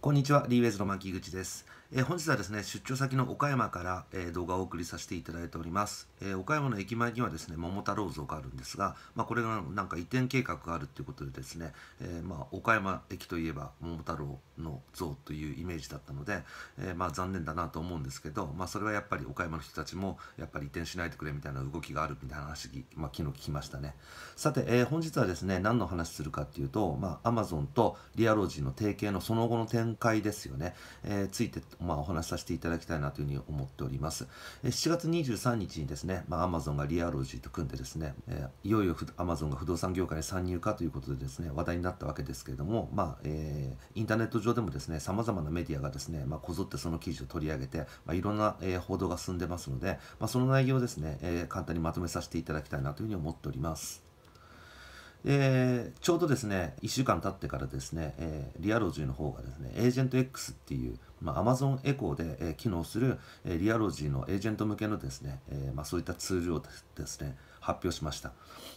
こんにちは、リーウェイズの牧口です。えー、本日はですね、出張先の岡山から、えー、動画をお送りさせていただいております。えー、岡山の駅前にはですね、桃太郎像があるんですが、まあ、これがなんか移転計画があるっていうことでですね、えまあ、岡山駅といえば桃太郎の像というイメージだったので、えまあ、残念だなと思うんですけど、まあ、それはやっぱり岡山の人たちもやっぱり移転しないでくれみたいな動きがあるみたいな話、まあ、昨日聞きましたね。さて、え本日はですね、何の話するかっていうと、まマ Amazon とリアロジーの提携のその後の展開ですよね、えついてまあ、お話しさせていただきたいなというふうに思っております。7月23日にですね、まあ、Amazon がリアロジーと組んでですね、えー、いよいよ Amazon が不動産業界に参入かということでですね、話題になったわけですけれども、まあ、えー、インターネット上でもですね、様々なメディアがですね、まあ、こぞってその記事を取り上げて、まあ、いろんな、えー、報道が進んでますので、まあ、その内容をですね、えー、簡単にまとめさせていただきたいなというふうに思っております。えー、ちょうどですね、1週間経ってからですね、えー、リアロジーの方がですね、エージェント X っていう、まあ、Amazon エコーで、え機能する、えリアロジーのエージェント向けのですね、えまあ、そういったツールをですね、発表しました。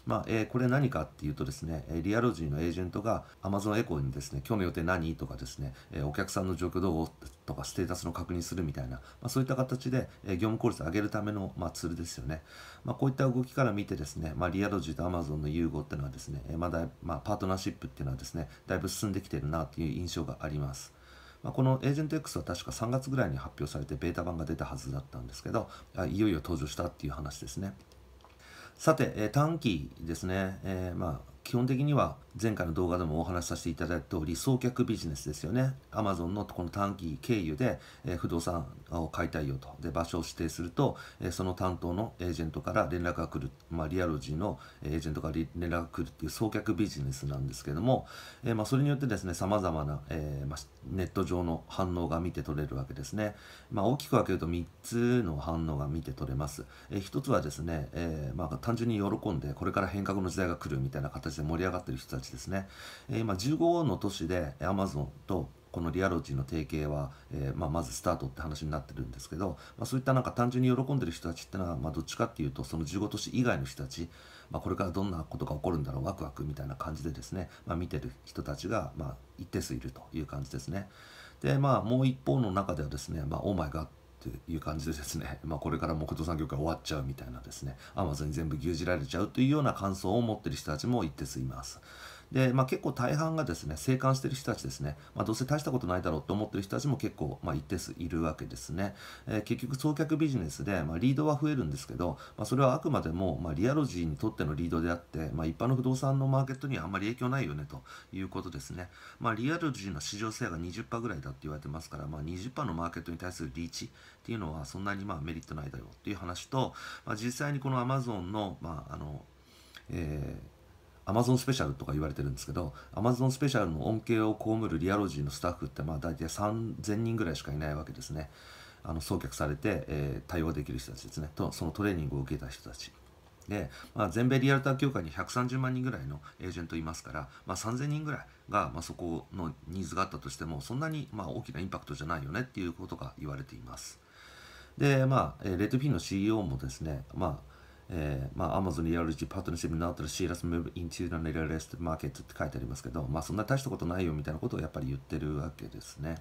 まあ、えー、これ何かっていうとですね、リアロジーのエージェントが Amazon エコーにですね、今日の予定何とかですね、えお客さんの状況どうとかステータスの確認するみたいな、まあ、そういった形で、え業務効率を上げるための、まあ、ツールですよね。まあ、こういった動きから見てですね、まあ、リアロジーと Amazon の融合っていうのはですね、まだまあ、パートナーシップっていうのはですね、だいぶ進んできてるなという印象があります。まあ、このエージェント X は確か3月ぐらいに発表されてベータ版が出たはずだったんですけどいよいよ登場したっていう話ですねさて、えー、短期ですね、えー、まあ基本的には前回の動画でもお話しさせていただいた通り、送客ビジネスですよね。Amazon のこの短期経由で、え不動産を買いたいよと。で、場所を指定すると、えその担当のエージェントから連絡が来る。まあ、リアロジーのエージェントから連絡が来るっていう送客ビジネスなんですけども、えまあ、それによってですね、様々な、えまネット上の反応が見て取れるわけですね。まあ、大きく分けると3つの反応が見て取れます。え1つはですね、えまあ、単純に喜んで、これから変革の時代が来るみたいな形で盛り上がってる人たちですね、えー、今15の都市で Amazon とこのリアロジーの提携は、えー、まあ、まずスタートって話になってるんですけど、まあ、そういったなんか単純に喜んでる人たちってのは、まあ、どっちかっていうとその15都市以外の人たち、まこれからどんなことが起こるんだろうワクワクみたいな感じでですね、ま見てる人たちが、ま一定数いるという感じですね。でまあもう一方の中ではですね、まあ、オーマイガッという感じでですね、まあ、これから木造産業界終わっちゃうみたいなですね、Amazon に全部牛耳られちゃうというような感想を持ってる人たちも一定数います。で、まあ、結構大半がですね生還している人たちですね、まあ、どうせ大したことないだろうと思ってる人たちも結構、まあ、一定数いるわけですね、えー、結局送客ビジネスで、まあ、リードは増えるんですけど、まあ、それはあくまでも、まあ、リアロジーにとってのリードであって、まあ、一般の不動産のマーケットにはあんまり影響ないよねということですね、まあ、リアロジーの市場性が20%ぐらいだって言われてますから、まあ、20%のマーケットに対するリーチっていうのはそんなにまあメリットないだろっていう話と、まあ、実際にこの Amazon の,、まああのえーアマゾンスペシャルとか言われてるんですけどアマゾンスペシャルの恩恵を被るリアロジーのスタッフってまあ大体3000人ぐらいしかいないわけですねあの送客されて、えー、対応できる人たちですねとそのトレーニングを受けた人たちで、まあ、全米リアルター協会に130万人ぐらいのエージェントいますから、まあ、3000人ぐらいが、まあ、そこのニーズがあったとしてもそんなに、まあ、大きなインパクトじゃないよねっていうことが言われていますでまあレッドフィンの CEO もですねまあえー、まあ、Amazon る r g パートナーシップになったら She has moved into the real e s t market って書いてありますけど、まあ、そんな大したことないよみたいなことをやっぱり言ってるわけですね。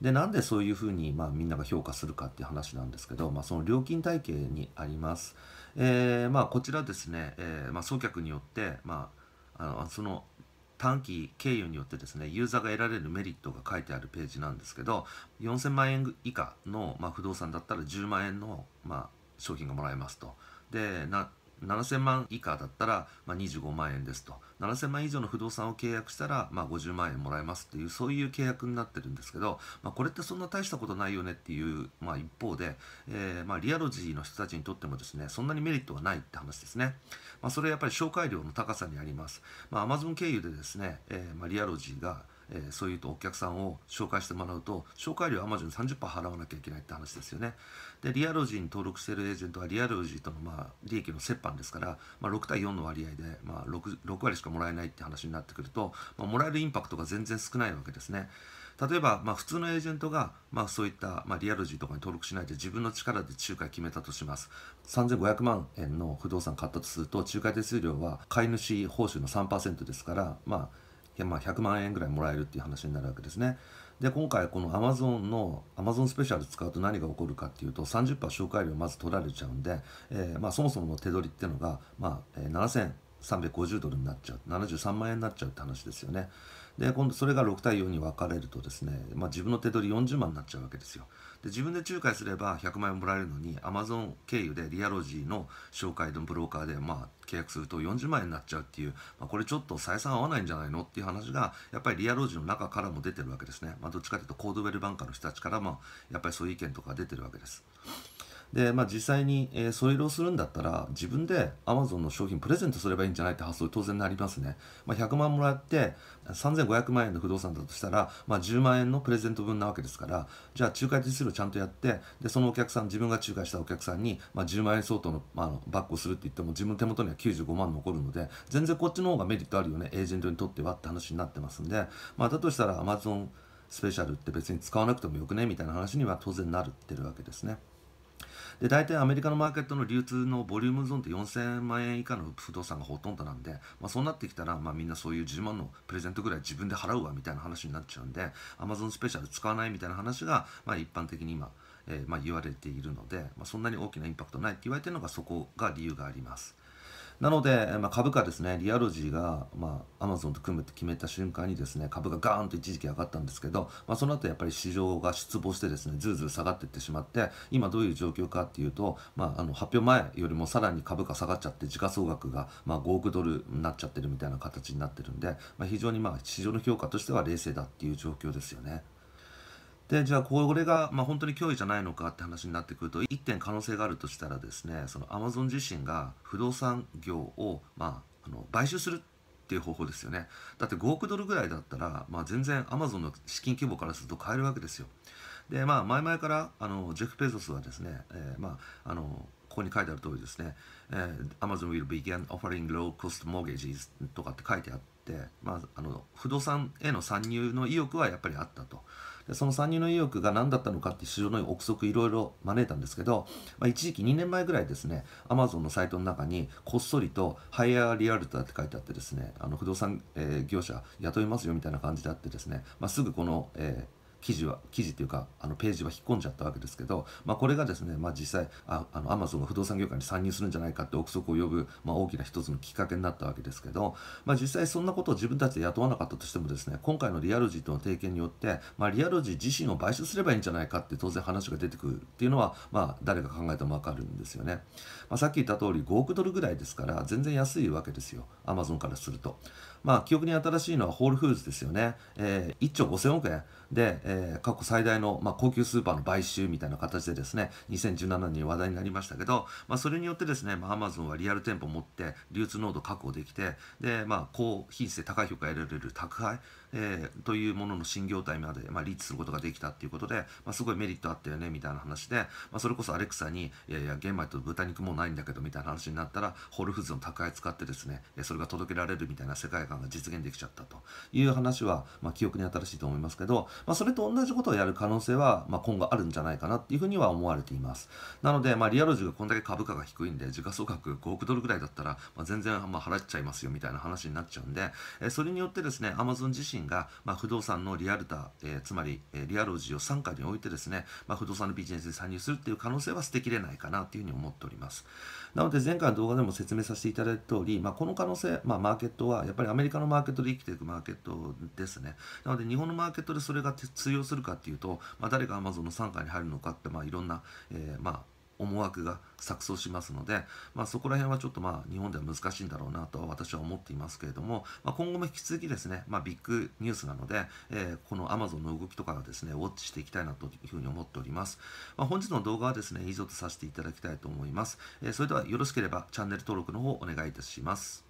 で、なんでそういうふうに、まあ、みんなが評価するかっていう話なんですけど、まあ、その料金体系にあります。えー、まあ、こちらですね、えー、まあ、送客によって、まあ、あのその短期経由によってですね、ユーザーが得られるメリットが書いてあるページなんですけど、4000万円以下の、まあ、不動産だったら10万円の、まあ、商品がもらえますと。でな7000万以下だったら、まあ、25万円ですと7000万以上の不動産を契約したら、まあ、50万円もらえますっていうそういう契約になってるんですけど、まあ、これってそんな大したことないよねっていう、まあ、一方で、えー、まあ、リアロジーの人たちにとってもですねそんなにメリットはないって話ですね、まあ、それはやっぱり紹介料の高さにあります、まあ、Amazon 経由でですね、えー、まあ、リアロジーがえー、そういうお客さんを紹介してもらうと紹介料はアマゾンで30%払わなきゃいけないって話ですよねでリアルジーに登録してるエージェントはリアルジーとのまあ利益の折半ですから、まあ、6対4の割合で、まあ6、6, 割しかもらえないって話になってくると、まあ、もらえるインパクトが全然少ないわけですね例えば、まあ、普通のエージェントが、まあ、そういった、まあ、リアルジーとかに登録しないで自分の力で仲介決めたとします3500万円の不動産買ったとすると仲介手数料は買い主報酬の3%ですからまあまあ、100万円ぐらいもらえるっていう話になるわけですね。で今回この Amazon の Amazon スペシャル使うと何が起こるかっていうと30%紹介料まず取られちゃうんで、えー、まあ、そもそもの手取りっていうのが、まあ、え7 350ドルになっちゃう73万円になっちゃうって話ですよねで今度それが6対4に分かれるとですね、まあ、自分の手取り40万になっちゃうわけですよで自分で仲介すれば100万円もらえるのに Amazon 経由でリアロジーの紹介のブローカーで、まあ、契約すると40万円になっちゃうっていう、まあ、これちょっと採算合わないんじゃないのっていう話がやっぱりリアロジーの中からも出てるわけですね、まあ、どっちかというとコードウェルバンカーの人たちからもやっぱりそういう意見とか出てるわけです。で、まあ、実際に、えー、それをするんだったら自分で Amazon の商品プレゼントすればいいんじゃないって発想当然なりますね、まあ、100万もらって3500万円の不動産だとしたら、まあ、10万円のプレゼント分なわけですからじゃあ仲介手数料ちゃんとやってでそのお客さん自分が仲介したお客さんに、まあ、10万円相当の,、まあ、のバックをするって言っても自分手元には95万残るので全然こっちの方がメリットあるよねエージェントにとってはって話になってますんで、まあ、だとしたら Amazon スペシャルって別に使わなくてもよくねみたいな話には当然なるってるわけですね。で大体アメリカのマーケットの流通のボリュームゾーンって4000万円以下の不動産がほとんどなんで、まあ、そうなってきたら、まあ、みんなそういう10万のプレゼントぐらい自分で払うわみたいな話になっちゃうんで Amazon スペシャル使わないみたいな話が、まあ、一般的に今、えー、まあ、言われているので、まあ、そんなに大きなインパクトないって言われてるのがそこが理由があります。なので、まあ、株価ですね、リアロジーが、アマゾンと組むって決めた瞬間にですね、株がガーンと一時期上がったんですけど、まあ、その後やっぱり市場が失望してですね、ずうずう下がっていってしまって、今どういう状況かっていうと、まあ、あの発表前よりもさらに株価下がっちゃって、時価総額が、まあ、5億ドルになっちゃってるみたいな形になってるんで、まあ、非常にまあ市場の評価としては冷静だっていう状況ですよね。でじゃあこれが、まあ、本当に脅威じゃないのかって話になってくると1点可能性があるとしたらですねそのアマゾン自身が不動産業を、まあ、あの買収するっていう方法ですよねだって5億ドルぐらいだったら、まあ、全然アマゾンの資金規模からすると買えるわけですよでまあ前々からあのジェフ・ペゾスはですね、えー、まああのこに書いてある通りですね、えー、Amazon will begin offering low cost mortgages とかって書いてあって、まあ、あの不動産への参入の意欲はやっぱりあったと。でその参入の意欲が何だったのかって市場の憶測いろいろ招いたんですけど、まあ、一時期2年前ぐらいですね、Amazon のサイトの中にこっそりとハイヤーリアルターって書いてあってですね、あの不動産、えー、業者雇いますよみたいな感じであってですね、まあ、すぐこの、えー記事は記事というかあのページは引っ込んじゃったわけですけど、まあ、これがですね、まあ、実際ああのアマゾンが不動産業界に参入するんじゃないかって憶測を呼ぶ、まあ、大きな一つのきっかけになったわけですけど、まあ、実際そんなことを自分たちで雇わなかったとしてもですね今回のリアルジーとの提携によって、まあ、リアルジー自身を買収すればいいんじゃないかって当然話が出てくるっていうのは、まあ、誰が考えても分かるんですよね、まあ、さっき言った通り5億ドルぐらいですから全然安いわけですよアマゾンからするとまあ記憶に新しいのはホールフーズですよね、えー、1兆5000億円でえー、過去最大の、まあ、高級スーパーの買収みたいな形でですね、2017年に話題になりましたけど、まあ、それによってですね、まあ、Amazon はリアル店舗を持って流通濃度確保できて、で、まあ、高品質で高い評価を得られる宅配、えー、というものの新業態まで、まあ、リーチすることができたっていうことで、まあ、すごいメリットあったよねみたいな話で、まあ、それこそアレクサにいやいや玄米と豚肉もないんだけどみたいな話になったらホールフーズの宅配使ってですねそれが届けられるみたいな世界観が実現できちゃったという話は、まあ、記憶に新しいと思いますけど、まあ、それと同じことをやる可能性は、まあ、今後あるんじゃないかなっていうふうには思われていますなので、まあ、リアルジがこんだけ株価が低いんで時価総額5億ドルぐらいだったら、まあ、全然、まあ、払っちゃいますよみたいな話になっちゃうんで、えそれによってですねアマゾン自身身が、まあ、不動産のリアルター、えー、つまり、えー、リアロジーを傘下に置いてですね、まあ、不動産のビジネスに参入するっていう可能性は捨てきれないかなというふうに思っております。なので前回の動画でも説明させていただいた通り、まあ、この可能性、まあ、マーケットはやっぱりアメリカのマーケットで生きていくマーケットですね。なので日本のマーケットでそれが通用するかっていうと、まあ、誰がアマゾンの傘下に入るのかって、まあ、いろんな、えー、まあ思惑が錯綜しますので、まあ、そこら辺はちょっとまあ日本では難しいんだろうなとは私は思っていますけれども、まあ、今後も引き続きですね、まあ、ビッグニュースなので、えー、この Amazon の動きとかはですねウォッチしていきたいなというふうに思っております、ま本日の動画はですね以上とさせていただきたいと思います、えー、それではよろしければチャンネル登録の方お願いいたします